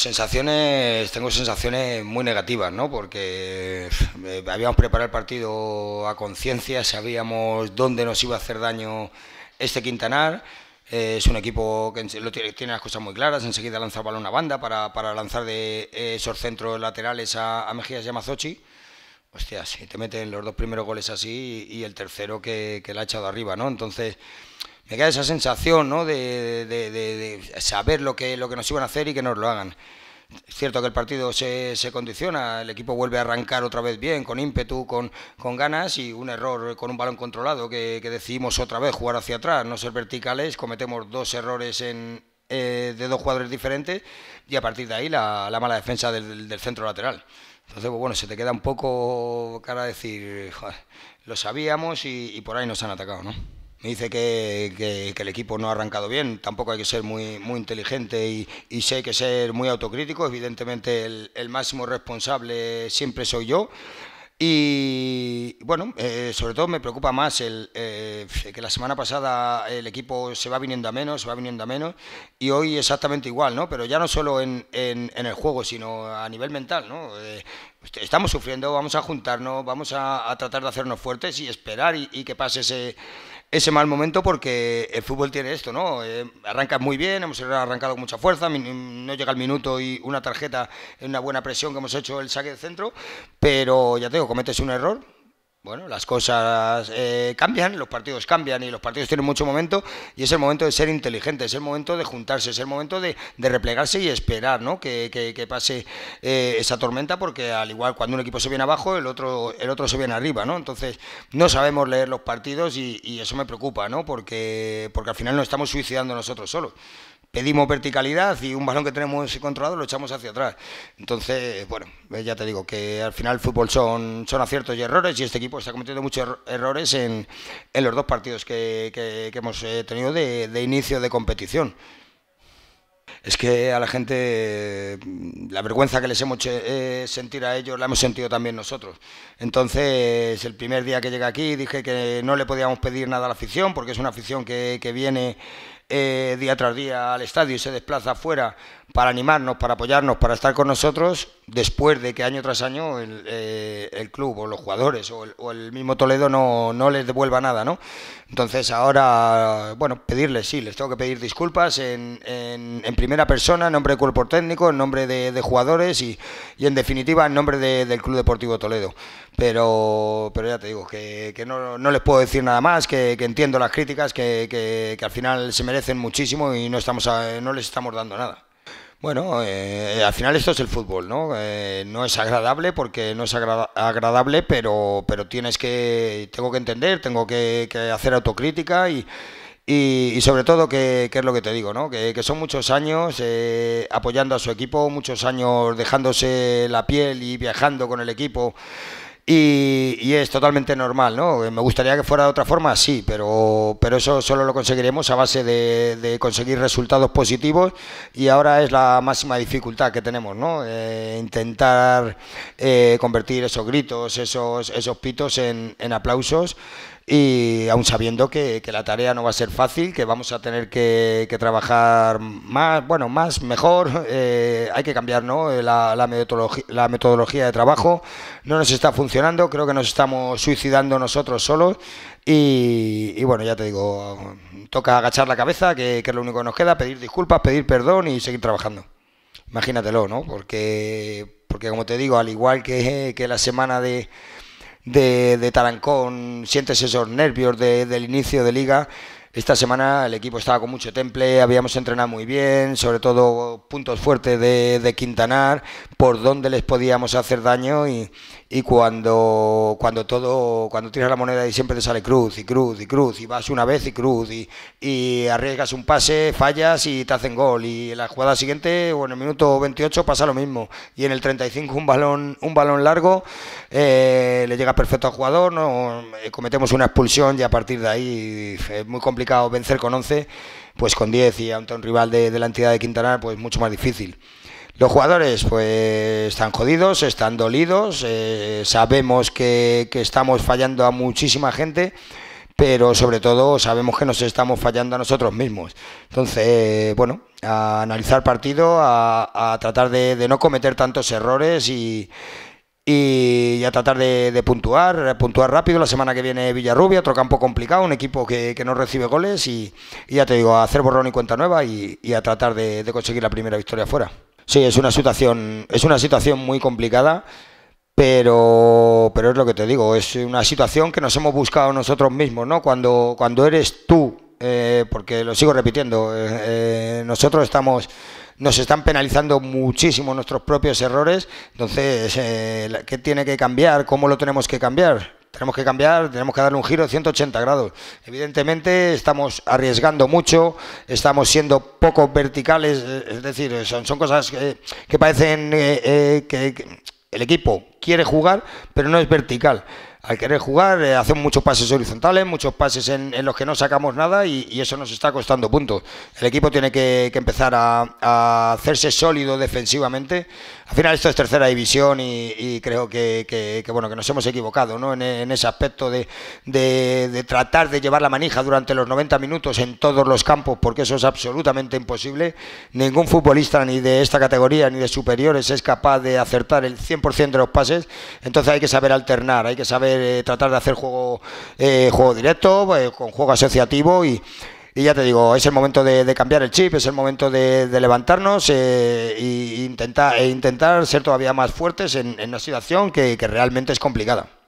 Sensaciones, tengo sensaciones muy negativas, ¿no? Porque eh, habíamos preparado el partido a conciencia, sabíamos dónde nos iba a hacer daño este Quintanar. Eh, es un equipo que lo tiene, las cosas muy claras, enseguida lanza el balón a banda para, lanzar de esos centros laterales a, Mejías y a Mazochi. Hostia, si te meten los dos primeros goles así y, el tercero que, que la ha echado arriba, ¿no? Entonces me queda esa sensación, De, saber lo que, lo que nos iban a hacer y que nos lo hagan. Es cierto que el partido se, condiciona, el equipo vuelve a arrancar otra vez bien, con ímpetu, con, ganas y un error con un balón controlado que, decidimos otra vez jugar hacia atrás, no ser verticales, cometemos dos errores eh, de dos jugadores diferentes y a partir de ahí la, mala defensa del, centro lateral. Entonces, pues bueno, se te queda un poco cara decir, lo sabíamos y, y por ahí nos han atacado, ¿no? me dice que, que, el equipo no ha arrancado bien. Tampoco hay que ser muy, muy inteligente y, y sé que ser muy autocrítico. Evidentemente, el, el máximo responsable siempre soy yo. Y bueno, eh, sobre todo me preocupa más el, eh, que la semana pasada el equipo se va viniendo a menos, se va viniendo a menos, y hoy exactamente igual, ¿no? Pero ya no solo en, en, el juego, sino a nivel mental, ¿no? Eh, estamos sufriendo, vamos a juntarnos, vamos a, a, tratar de hacernos fuertes y esperar y, y que pase ese ese mal momento porque el fútbol tiene esto, ¿no? Eh, arrancas muy bien, hemos arrancado con mucha fuerza, no llega el minuto y una tarjeta en una buena presión que hemos hecho el saque de centro, pero ya te digo, cometes un error, bueno, las cosas eh, cambian, los partidos cambian y los partidos tienen mucho momento y es el momento de ser inteligente, es el momento de juntarse, es el momento de, replegarse y esperar ¿no? que, pase eh, esa tormenta porque al igual cuando un equipo se viene abajo, el otro, el otro se viene arriba, ¿no? Entonces no sabemos leer los partidos y, y eso me preocupa, ¿no? Porque, porque al final nos estamos suicidando nosotros solos pedimos verticalidad y un balón que tenemos controlado lo echamos hacia atrás. Entonces, bueno, eh, ya te digo que al final el fútbol son, son aciertos y errores y este equipo está cometiendo muchos errores en, en los dos partidos que, que, hemos eh, tenido de, inicio de competición. Es que a la gente mm, la vergüenza que les hemos hecho eh, sentir a ellos la hemos sentido también nosotros. Entonces, el primer día que llegué aquí dije que no le podíamos pedir nada a la afición porque es una afición que, que viene eh, día tras día al estadio y se desplaza afuera para animarnos, para apoyarnos, para estar con nosotros, después de que año tras año el, eh, club o los jugadores o el, mismo Toledo no, les devuelva nada, ¿no? Entonces ahora, bueno, pedirles, sí, les tengo que pedir disculpas en, en, primera persona, en nombre del cuerpo técnico, en nombre de, jugadores y, y, en definitiva en nombre del Club Deportivo Toledo. Pero, pero ya te digo, que, no, les puedo decir nada más, que, entiendo las críticas, que, que, al final se merecen muchísimo y no, estamos no les estamos dando nada. Bueno, eh, al final esto es el fútbol, ¿no? Eh, no es agradable porque no es agradable, pero, pero tienes que, tengo que entender, tengo que, hacer autocrítica y, y, sobre todo, que, que, es lo que te digo, ¿no? Que, son muchos años eh, apoyando a su equipo, muchos años dejándose la piel y viajando con el equipo. Y, es totalmente normal, ¿no? Eh, me gustaría que fuera de otra forma, sí, pero, pero eso solo lo conseguiremos a base de, conseguir resultados positivos y ahora es la máxima dificultad que tenemos, ¿no? Eh, intentar eh, convertir esos gritos, esos, esos pitos en, en aplausos y aún sabiendo que, la tarea no va a ser fácil, que vamos a tener que, trabajar más, bueno, más, mejor, eh, hay que cambiar ¿no? Eh, la, metodología, la, metodología de trabajo, no nos está funcionando, creo que nos estamos suicidando nosotros solos y, bueno, ya te digo, toca agachar la cabeza, que, es lo único que nos queda, pedir disculpas, pedir perdón y seguir trabajando. Imagínatelo, ¿no? Porque, porque como te digo, al igual que la semana de de, de Tarancón, sientes esos nervios del inicio de liga esta semana el equipo estaba con mucho temple, habíamos entrenado muy bien, sobre todo puntos fuertes de, Quintanar, por dónde les podíamos hacer daño y, cuando, cuando todo, cuando tiras la moneda y siempre te sale cruz y cruz y cruz y vas una vez y cruz y, arriesgas un pase, fallas y te hacen gol y la jugada siguiente o en el minuto 28 pasa lo mismo y en el 35 un balón, un balón largo eh, le llega perfecto al jugador, no cometemos una expulsión y a partir de ahí es eh, muy complicado vencer con 11, pues con 10 y ante un rival de, la entidad de Quintana, pues mucho más difícil. Los jugadores pues están jodidos, están dolidos, eh, sabemos que, estamos fallando a muchísima gente, pero sobre todo sabemos que nos estamos fallando a nosotros mismos. Entonces, bueno, a analizar partido, a, tratar de, no cometer tantos errores y, y a tratar de, puntuar, puntuar rápido. La semana que viene Villarrubia, otro campo complicado, un equipo que, no recibe goles y, ya te digo, a hacer borrón y cuenta nueva y, a tratar de, conseguir la primera victoria fuera. Sí, es una situación, es una situación muy complicada, pero, pero es lo que te digo, es una situación que nos hemos buscado nosotros mismos, ¿no? Cuando, cuando eres tú, eh, porque lo sigo repitiendo, eh, eh, nosotros estamos nos están penalizando muchísimo nuestros propios errores. Entonces, eh, ¿qué tiene que cambiar? ¿Cómo lo tenemos que cambiar? Tenemos que cambiar, tenemos que darle un giro de 180 grados. Evidentemente estamos arriesgando mucho, estamos siendo poco verticales, eh, es decir, son, cosas que, parecen eh, eh, que el equipo quiere jugar, pero no es vertical al querer jugar, eh, hacemos muchos pases horizontales, muchos pases en, los que no sacamos nada y, eso nos está costando puntos. El equipo tiene que, empezar a, hacerse sólido defensivamente. Al final esto es tercera división y, creo que, bueno que nos hemos equivocado ¿no? en, ese aspecto de, de, tratar de llevar la manija durante los 90 minutos en todos los campos porque eso es absolutamente imposible. Ningún futbolista ni de esta categoría ni de superiores es capaz de acertar el 100% de los pases. Entonces hay que saber alternar, hay que saber tratar de hacer juego, eh, juego directo, eh, con juego asociativo y, ya te digo, es el momento de, cambiar el chip, es el momento de, levantarnos eh, e, intentar, intentar ser todavía más fuertes en, una situación que realmente es complicada.